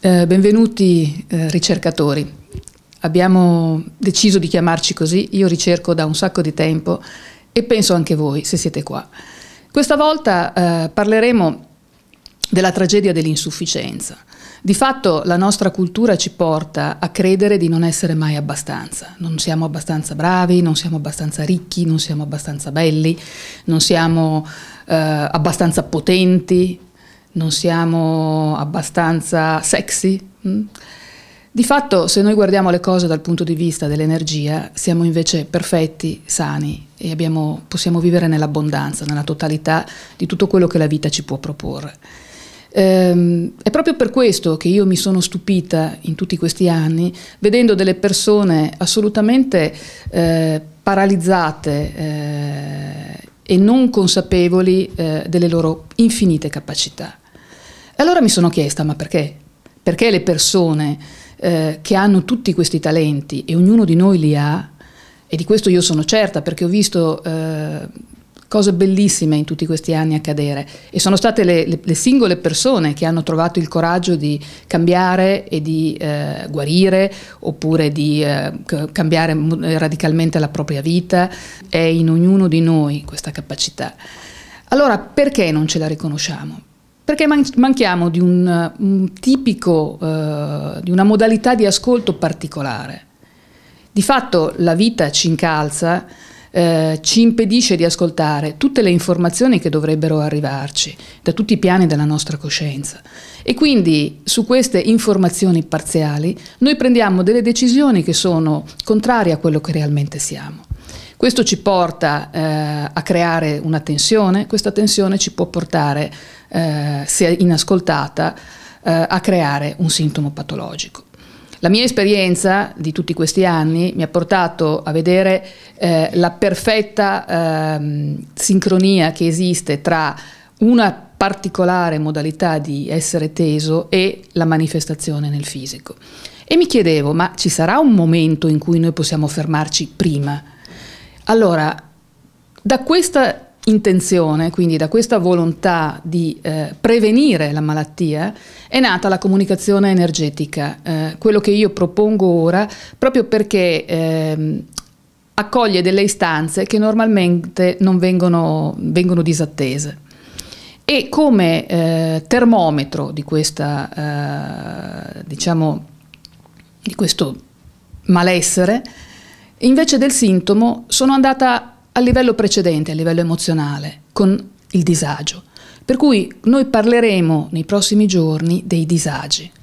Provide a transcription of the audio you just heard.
Eh, benvenuti eh, ricercatori. Abbiamo deciso di chiamarci così, io ricerco da un sacco di tempo e penso anche voi se siete qua. Questa volta eh, parleremo della tragedia dell'insufficienza. Di fatto la nostra cultura ci porta a credere di non essere mai abbastanza. Non siamo abbastanza bravi, non siamo abbastanza ricchi, non siamo abbastanza belli, non siamo eh, abbastanza potenti, non siamo abbastanza sexy. Mm? Di fatto, se noi guardiamo le cose dal punto di vista dell'energia, siamo invece perfetti, sani e abbiamo, possiamo vivere nell'abbondanza, nella totalità di tutto quello che la vita ci può proporre. Ehm, è proprio per questo che io mi sono stupita in tutti questi anni vedendo delle persone assolutamente eh, paralizzate eh, e non consapevoli eh, delle loro infinite capacità. E allora mi sono chiesta, ma perché? Perché le persone eh, che hanno tutti questi talenti e ognuno di noi li ha, e di questo io sono certa perché ho visto eh, cose bellissime in tutti questi anni a cadere e sono state le, le, le singole persone che hanno trovato il coraggio di cambiare e di eh, guarire oppure di eh, cambiare eh, radicalmente la propria vita, è in ognuno di noi questa capacità. Allora perché non ce la riconosciamo? Perché man manchiamo di un, un tipico, eh, di una modalità di ascolto particolare. Di fatto la vita ci incalza eh, ci impedisce di ascoltare tutte le informazioni che dovrebbero arrivarci da tutti i piani della nostra coscienza. E quindi su queste informazioni parziali noi prendiamo delle decisioni che sono contrarie a quello che realmente siamo. Questo ci porta eh, a creare una tensione, questa tensione ci può portare, eh, se inascoltata, eh, a creare un sintomo patologico. La mia esperienza di tutti questi anni mi ha portato a vedere eh, la perfetta eh, sincronia che esiste tra una particolare modalità di essere teso e la manifestazione nel fisico. E mi chiedevo, ma ci sarà un momento in cui noi possiamo fermarci prima? Allora, da questa intenzione, quindi da questa volontà di eh, prevenire la malattia, è nata la comunicazione energetica, eh, quello che io propongo ora proprio perché ehm, accoglie delle istanze che normalmente non vengono, vengono disattese. E come eh, termometro di, questa, eh, diciamo, di questo malessere, invece del sintomo, sono andata a a livello precedente, a livello emozionale, con il disagio. Per cui noi parleremo nei prossimi giorni dei disagi.